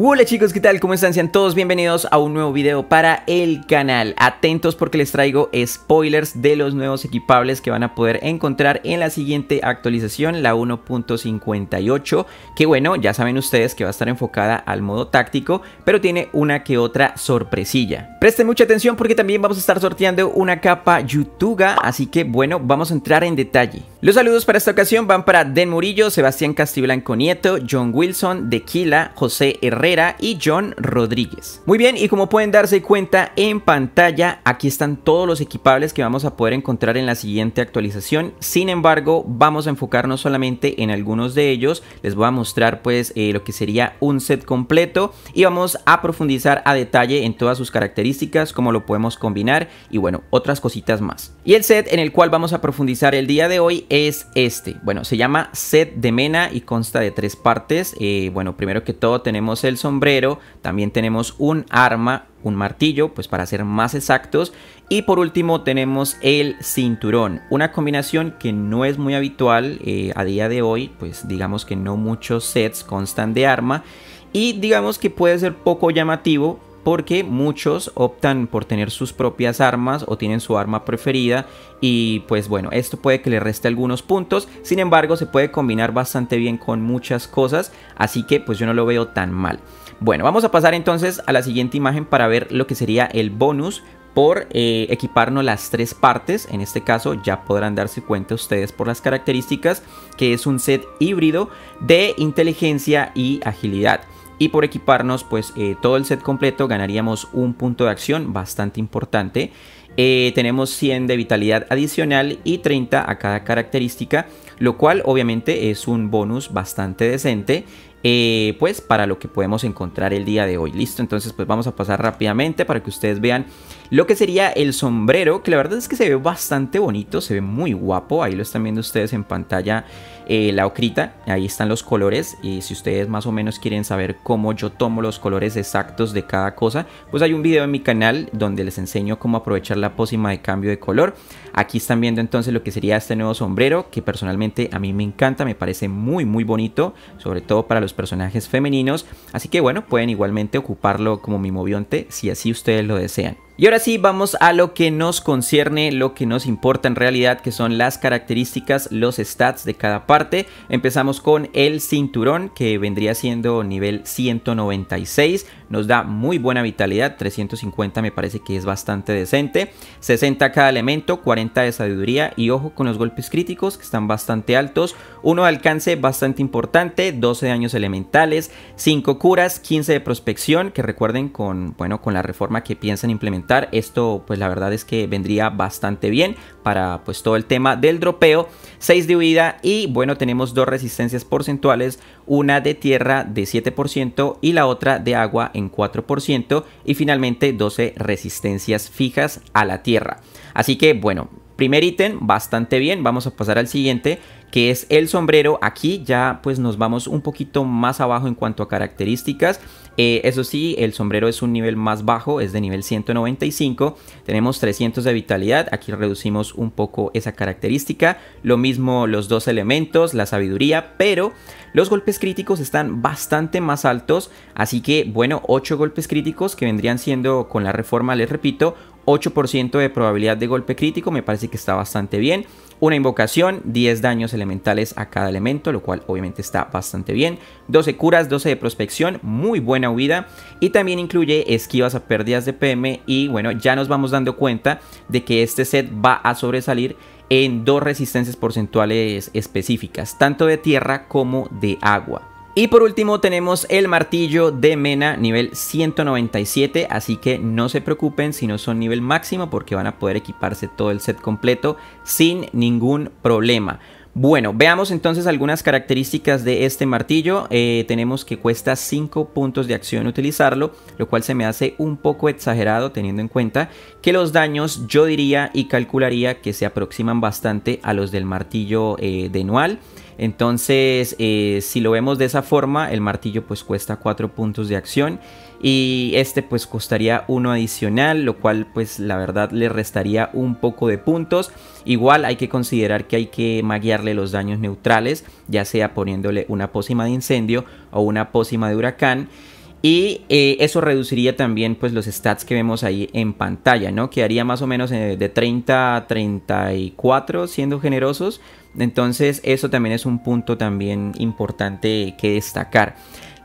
Hola chicos, ¿qué tal? ¿Cómo están? Sean todos bienvenidos a un nuevo video para el canal. Atentos porque les traigo spoilers de los nuevos equipables que van a poder encontrar en la siguiente actualización, la 1.58, que bueno, ya saben ustedes que va a estar enfocada al modo táctico, pero tiene una que otra sorpresilla. Presten mucha atención porque también vamos a estar sorteando una capa Yutuga, así que bueno, vamos a entrar en detalle. Los saludos para esta ocasión van para Den Murillo, Sebastián Castiblanco Nieto, John Wilson, Dequila, José Herrera, y John Rodríguez. Muy bien, y como pueden darse cuenta en pantalla, aquí están todos los equipables que vamos a poder encontrar en la siguiente actualización. Sin embargo, vamos a enfocarnos solamente en algunos de ellos. Les voy a mostrar pues eh, lo que sería un set completo y vamos a profundizar a detalle en todas sus características, cómo lo podemos combinar y bueno, otras cositas más. Y el set en el cual vamos a profundizar el día de hoy es este. Bueno, se llama set de Mena y consta de tres partes. Eh, bueno, primero que todo tenemos el sombrero, también tenemos un arma, un martillo, pues para ser más exactos, y por último tenemos el cinturón, una combinación que no es muy habitual eh, a día de hoy, pues digamos que no muchos sets constan de arma, y digamos que puede ser poco llamativo porque muchos optan por tener sus propias armas o tienen su arma preferida y pues bueno, esto puede que le reste algunos puntos, sin embargo se puede combinar bastante bien con muchas cosas, así que pues yo no lo veo tan mal. Bueno, vamos a pasar entonces a la siguiente imagen para ver lo que sería el bonus por eh, equiparnos las tres partes. En este caso ya podrán darse cuenta ustedes por las características que es un set híbrido de inteligencia y agilidad. Y por equiparnos pues eh, todo el set completo ganaríamos un punto de acción bastante importante. Eh, tenemos 100 de vitalidad adicional y 30 a cada característica, lo cual obviamente es un bonus bastante decente eh, pues para lo que podemos encontrar el día de hoy. Listo, entonces pues vamos a pasar rápidamente para que ustedes vean lo que sería el sombrero, que la verdad es que se ve bastante bonito, se ve muy guapo, ahí lo están viendo ustedes en pantalla eh, la ocrita, ahí están los colores y si ustedes más o menos quieren saber cómo yo tomo los colores exactos de cada cosa, pues hay un video en mi canal donde les enseño cómo aprovechar la pócima de cambio de color. Aquí están viendo entonces lo que sería este nuevo sombrero que personalmente a mí me encanta, me parece muy muy bonito, sobre todo para los personajes femeninos, así que bueno, pueden igualmente ocuparlo como moviente si así ustedes lo desean. Y ahora sí, vamos a lo que nos concierne, lo que nos importa en realidad, que son las características, los stats de cada parte. Empezamos con el cinturón, que vendría siendo nivel 196. Nos da muy buena vitalidad, 350 me parece que es bastante decente. 60 cada elemento, 40 de sabiduría y ojo con los golpes críticos, que están bastante altos. 1 de alcance bastante importante, 12 de daños elementales, 5 curas, 15 de prospección, que recuerden con, bueno, con la reforma que piensan implementar esto pues la verdad es que vendría bastante bien para pues todo el tema del dropeo. 6 de huida y bueno tenemos dos resistencias porcentuales, una de tierra de 7% y la otra de agua en 4% y finalmente 12 resistencias fijas a la tierra. Así que bueno, primer ítem bastante bien, vamos a pasar al siguiente que es el sombrero. Aquí ya pues nos vamos un poquito más abajo en cuanto a características. Eh, eso sí, el sombrero es un nivel más bajo, es de nivel 195. Tenemos 300 de vitalidad, aquí reducimos un poco esa característica. Lo mismo los dos elementos, la sabiduría, pero los golpes críticos están bastante más altos. Así que, bueno, 8 golpes críticos que vendrían siendo con la reforma, les repito, 8% de probabilidad de golpe crítico, me parece que está bastante bien. Una invocación, 10 daños elementales a cada elemento, lo cual obviamente está bastante bien. 12 curas, 12 de prospección, muy buena huida. Y también incluye esquivas a pérdidas de PM. Y bueno, ya nos vamos dando cuenta de que este set va a sobresalir en dos resistencias porcentuales específicas, tanto de tierra como de agua. Y por último tenemos el martillo de Mena nivel 197, así que no se preocupen si no son nivel máximo porque van a poder equiparse todo el set completo sin ningún problema. Bueno, veamos entonces algunas características de este martillo. Eh, tenemos que cuesta 5 puntos de acción utilizarlo, lo cual se me hace un poco exagerado teniendo en cuenta que los daños yo diría y calcularía que se aproximan bastante a los del martillo eh, de Noal. Entonces, eh, si lo vemos de esa forma, el martillo pues cuesta 4 puntos de acción y este pues costaría uno adicional, lo cual pues la verdad le restaría un poco de puntos. Igual hay que considerar que hay que maguearle los daños neutrales, ya sea poniéndole una pócima de incendio o una pócima de huracán. Y eh, eso reduciría también pues los stats que vemos ahí en pantalla, ¿no? Quedaría más o menos eh, de 30 a 34 siendo generosos. Entonces eso también es un punto también importante que destacar.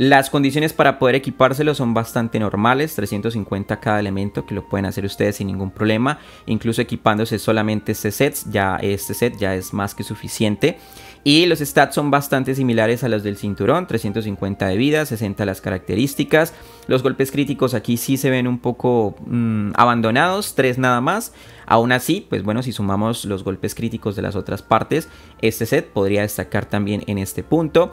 Las condiciones para poder equipárselo son bastante normales, 350 cada elemento que lo pueden hacer ustedes sin ningún problema, incluso equipándose solamente este set, ya este set ya es más que suficiente. Y los stats son bastante similares a los del cinturón, 350 de vida, 60 las características. Los golpes críticos aquí sí se ven un poco mm, abandonados, 3 nada más. Aún así, pues bueno, si sumamos los golpes críticos de las otras partes, este set podría destacar también en este punto.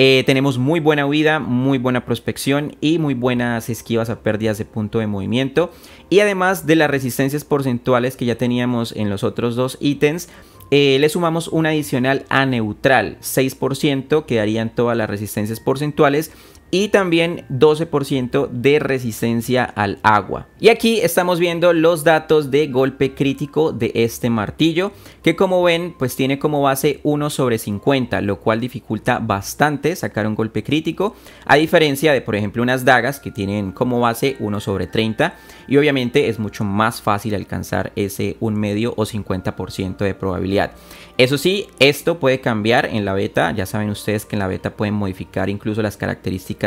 Eh, tenemos muy buena huida, muy buena prospección y muy buenas esquivas a pérdidas de punto de movimiento. Y además de las resistencias porcentuales que ya teníamos en los otros dos ítems, eh, le sumamos un adicional a neutral, 6%, que darían todas las resistencias porcentuales y también 12% de resistencia al agua. Y aquí estamos viendo los datos de golpe crítico de este martillo, que como ven, pues tiene como base 1 sobre 50, lo cual dificulta bastante sacar un golpe crítico, a diferencia de, por ejemplo, unas dagas que tienen como base 1 sobre 30, y obviamente es mucho más fácil alcanzar ese un medio o 50% de probabilidad. Eso sí, esto puede cambiar en la beta, ya saben ustedes que en la beta pueden modificar incluso las características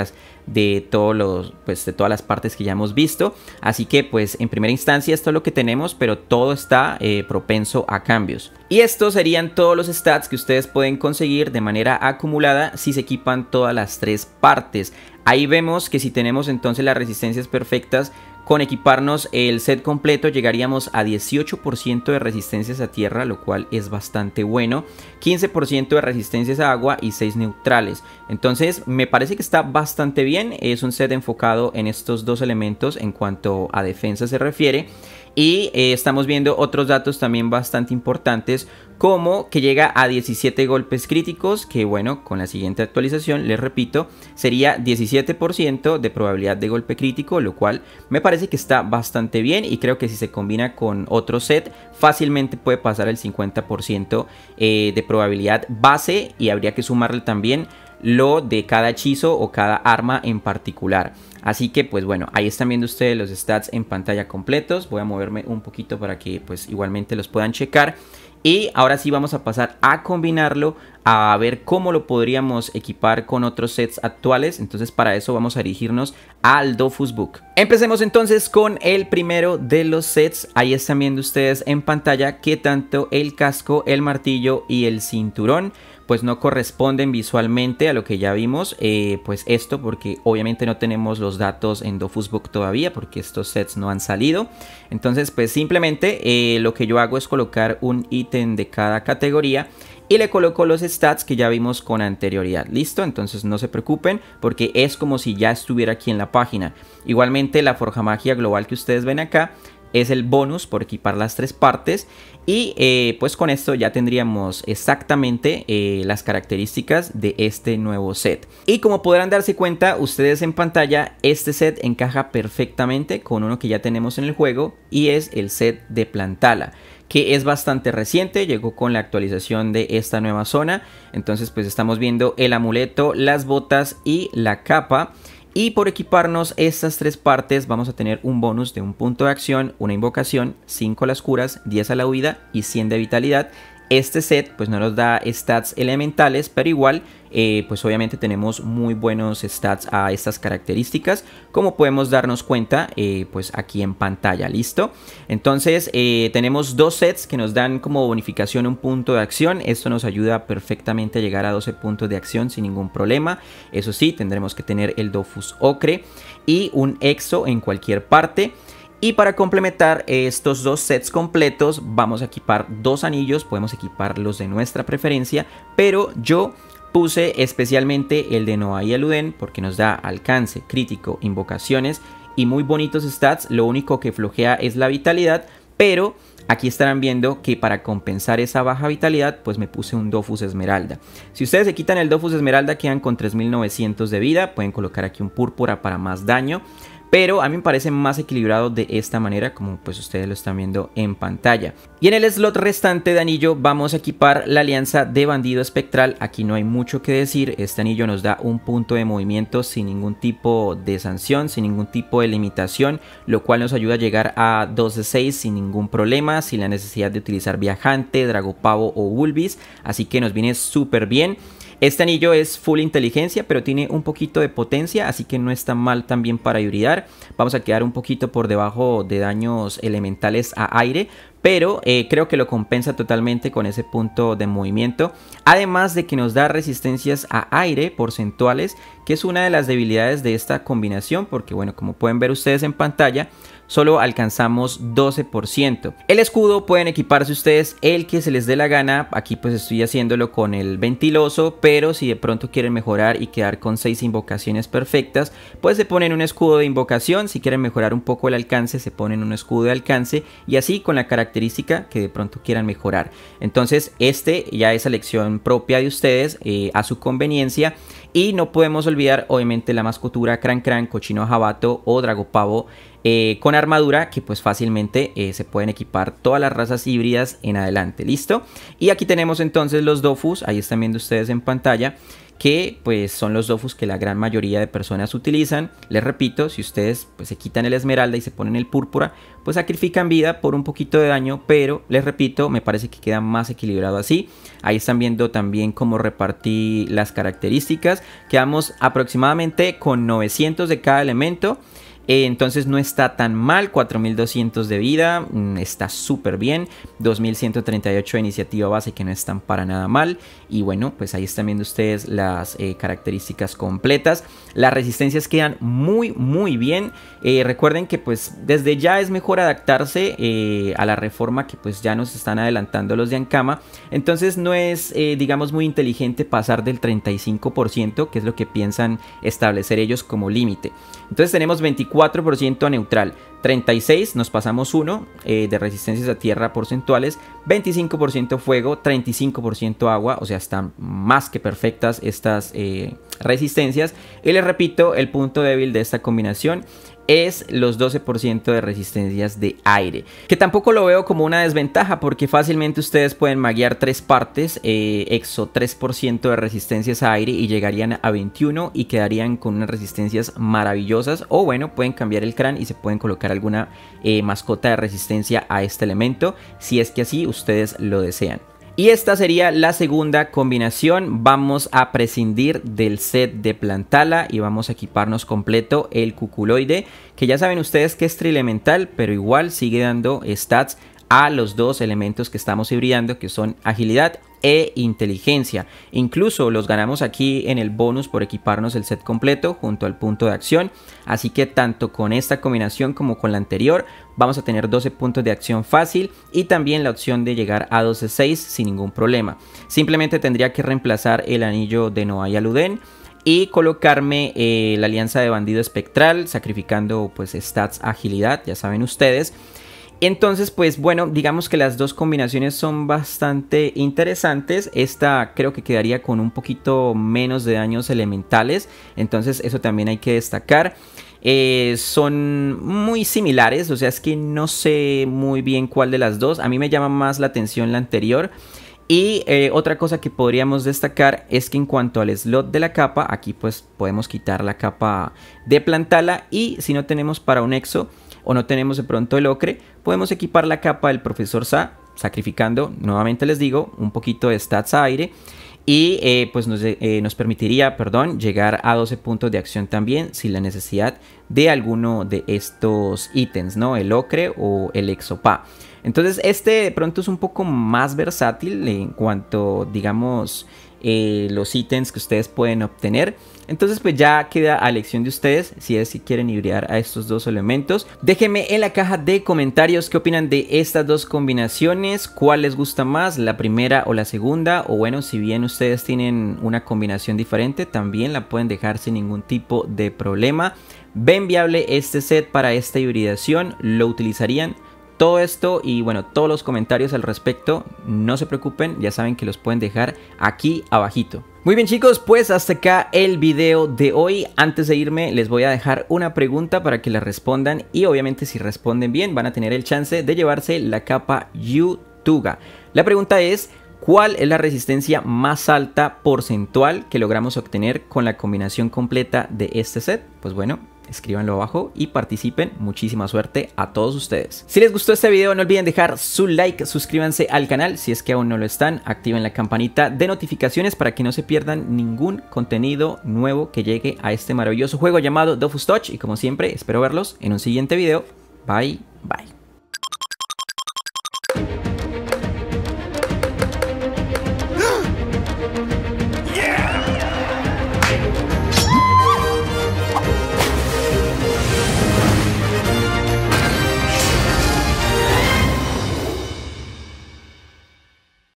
de, todos los, pues, de todas las partes que ya hemos visto. Así que pues en primera instancia esto es lo que tenemos, pero todo está eh, propenso a cambios. Y estos serían todos los stats que ustedes pueden conseguir de manera acumulada si se equipan todas las tres partes. Ahí vemos que si tenemos entonces las resistencias perfectas, con equiparnos el set completo llegaríamos a 18% de resistencias a tierra, lo cual es bastante bueno, 15% de resistencias a agua y 6 neutrales. Entonces me parece que está bastante bien, es un set enfocado en estos dos elementos en cuanto a defensa se refiere. Y eh, estamos viendo otros datos también bastante importantes como que llega a 17 golpes críticos, que bueno, con la siguiente actualización, les repito, sería 17% de probabilidad de golpe crítico, lo cual me parece que está bastante bien y creo que si se combina con otro set, fácilmente puede pasar el 50% eh, de probabilidad base y habría que sumarle también lo de cada hechizo o cada arma en particular. Así que pues bueno, ahí están viendo ustedes los stats en pantalla completos. Voy a moverme un poquito para que pues igualmente los puedan checar. Y ahora sí vamos a pasar a combinarlo, a ver cómo lo podríamos equipar con otros sets actuales. Entonces para eso vamos a dirigirnos al Dofus Book. Empecemos entonces con el primero de los sets. Ahí están viendo ustedes en pantalla que tanto el casco, el martillo y el cinturón pues no corresponden visualmente a lo que ya vimos, eh, pues esto porque obviamente no tenemos los datos en Dofusbook todavía porque estos sets no han salido. Entonces pues simplemente eh, lo que yo hago es colocar un ítem de cada categoría y le coloco los stats que ya vimos con anterioridad. Listo, entonces no se preocupen porque es como si ya estuviera aquí en la página. Igualmente la forja magia global que ustedes ven acá es el bonus por equipar las tres partes y eh, pues con esto ya tendríamos exactamente eh, las características de este nuevo set. Y como podrán darse cuenta ustedes en pantalla, este set encaja perfectamente con uno que ya tenemos en el juego y es el set de Plantala que es bastante reciente, llegó con la actualización de esta nueva zona, entonces pues estamos viendo el amuleto, las botas y la capa y por equiparnos estas tres partes vamos a tener un bonus de un punto de acción, una invocación, 5 a las curas, 10 a la huida y 100 de vitalidad este set pues no nos da stats elementales, pero igual eh, pues obviamente tenemos muy buenos stats a estas características, como podemos darnos cuenta eh, pues aquí en pantalla, ¿listo? Entonces eh, tenemos dos sets que nos dan como bonificación un punto de acción, esto nos ayuda perfectamente a llegar a 12 puntos de acción sin ningún problema, eso sí, tendremos que tener el Dofus Ocre y un Exo en cualquier parte. Y para complementar estos dos sets completos, vamos a equipar dos anillos, podemos equiparlos de nuestra preferencia, pero yo puse especialmente el de Noah y Uden, porque nos da alcance, crítico, invocaciones y muy bonitos stats, lo único que flojea es la vitalidad, pero aquí estarán viendo que para compensar esa baja vitalidad, pues me puse un Dofus Esmeralda. Si ustedes se quitan el Dofus Esmeralda, quedan con 3900 de vida, pueden colocar aquí un Púrpura para más daño pero a mí me parece más equilibrado de esta manera como pues ustedes lo están viendo en pantalla. Y en el slot restante de anillo vamos a equipar la alianza de bandido espectral, aquí no hay mucho que decir, este anillo nos da un punto de movimiento sin ningún tipo de sanción, sin ningún tipo de limitación, lo cual nos ayuda a llegar a 12 6 sin ningún problema, sin la necesidad de utilizar viajante, dragopavo o bulbis, así que nos viene súper bien. Este anillo es full inteligencia, pero tiene un poquito de potencia, así que no está mal también para hibridar. Vamos a quedar un poquito por debajo de daños elementales a aire, pero eh, creo que lo compensa totalmente con ese punto de movimiento. Además de que nos da resistencias a aire porcentuales, que es una de las debilidades de esta combinación, porque bueno, como pueden ver ustedes en pantalla, solo alcanzamos 12%. El escudo pueden equiparse ustedes el que se les dé la gana, aquí pues estoy haciéndolo con el ventiloso, pero si de pronto quieren mejorar y quedar con 6 invocaciones perfectas, pues se ponen un escudo de invocación, si quieren mejorar un poco el alcance, se ponen un escudo de alcance y así con la característica que de pronto quieran mejorar. Entonces este ya es elección propia de ustedes eh, a su conveniencia y no podemos olvidar obviamente la mascotura Cran Cran, Cochino Jabato o Dragopavo eh, con armadura que pues fácilmente eh, se pueden equipar todas las razas híbridas en adelante, ¿listo? Y aquí tenemos entonces los Dofus, ahí están viendo ustedes en pantalla, que pues son los Dofus que la gran mayoría de personas utilizan. Les repito, si ustedes pues se quitan el esmeralda y se ponen el púrpura, pues sacrifican vida por un poquito de daño, pero les repito, me parece que queda más equilibrado así. Ahí están viendo también cómo repartí las características. Quedamos aproximadamente con 900 de cada elemento. Eh, entonces no está tan mal, 4200 de vida, mm, está súper bien, 2138 de iniciativa base que no están para nada mal. Y bueno, pues ahí están viendo ustedes las eh, características completas. Las resistencias quedan muy muy bien. Eh, recuerden que pues desde ya es mejor adaptarse eh, a la reforma que pues ya nos están adelantando los de Ankama Entonces no es eh, digamos muy inteligente pasar del 35% que es lo que piensan establecer ellos como límite. Entonces tenemos 24% a neutral. 36 nos pasamos 1 eh, de resistencias a tierra porcentuales, 25% fuego, 35% agua, o sea, están más que perfectas estas eh, resistencias. Y les repito, el punto débil de esta combinación es los 12% de resistencias de aire. Que tampoco lo veo como una desventaja porque fácilmente ustedes pueden maguear tres partes, eh, exo 3% de resistencias a aire y llegarían a 21 y quedarían con unas resistencias maravillosas. O bueno, pueden cambiar el crán y se pueden colocar alguna eh, mascota de resistencia a este elemento si es que así ustedes lo desean. Y esta sería la segunda combinación. Vamos a prescindir del set de Plantala y vamos a equiparnos completo el Cuculoide, que ya saben ustedes que es trielemental, pero igual sigue dando stats a los dos elementos que estamos hibridando, que son agilidad e inteligencia. Incluso los ganamos aquí en el bonus por equiparnos el set completo junto al punto de acción. Así que tanto con esta combinación como con la anterior vamos a tener 12 puntos de acción fácil y también la opción de llegar a 12-6 sin ningún problema. Simplemente tendría que reemplazar el anillo de y aluden y colocarme eh, la alianza de bandido espectral sacrificando pues stats agilidad ya saben ustedes entonces, pues bueno, digamos que las dos combinaciones son bastante interesantes. Esta creo que quedaría con un poquito menos de daños elementales. Entonces, eso también hay que destacar. Eh, son muy similares, o sea, es que no sé muy bien cuál de las dos. A mí me llama más la atención la anterior. Y eh, otra cosa que podríamos destacar es que en cuanto al slot de la capa, aquí pues podemos quitar la capa de plantala y si no tenemos para un exo, o no tenemos de pronto el ocre, podemos equipar la capa del profesor Sa, sacrificando, nuevamente les digo, un poquito de stats aire. Y eh, pues nos, eh, nos, permitiría, perdón, llegar a 12 puntos de acción también sin la necesidad de alguno de estos ítems, ¿no? El ocre o el exopa. Entonces este de pronto es un poco más versátil en cuanto, digamos, eh, los ítems que ustedes pueden obtener. Entonces pues ya queda a elección de ustedes si es que quieren hibridar a estos dos elementos. Déjenme en la caja de comentarios qué opinan de estas dos combinaciones, cuál les gusta más, la primera o la segunda, o bueno, si bien ustedes tienen una combinación diferente, también la pueden dejar sin ningún tipo de problema. ¿Ven viable este set para esta hibridación? ¿Lo utilizarían? Todo esto y bueno, todos los comentarios al respecto, no se preocupen, ya saben que los pueden dejar aquí abajito. Muy bien chicos, pues hasta acá el video de hoy. Antes de irme les voy a dejar una pregunta para que la respondan y obviamente si responden bien van a tener el chance de llevarse la capa Yutuga. La pregunta es, ¿cuál es la resistencia más alta porcentual que logramos obtener con la combinación completa de este set? Pues bueno, escríbanlo abajo y participen. Muchísima suerte a todos ustedes. Si les gustó este video, no olviden dejar su like, suscríbanse al canal si es que aún no lo están, activen la campanita de notificaciones para que no se pierdan ningún contenido nuevo que llegue a este maravilloso juego llamado Dofus Touch y como siempre, espero verlos en un siguiente video. Bye, bye.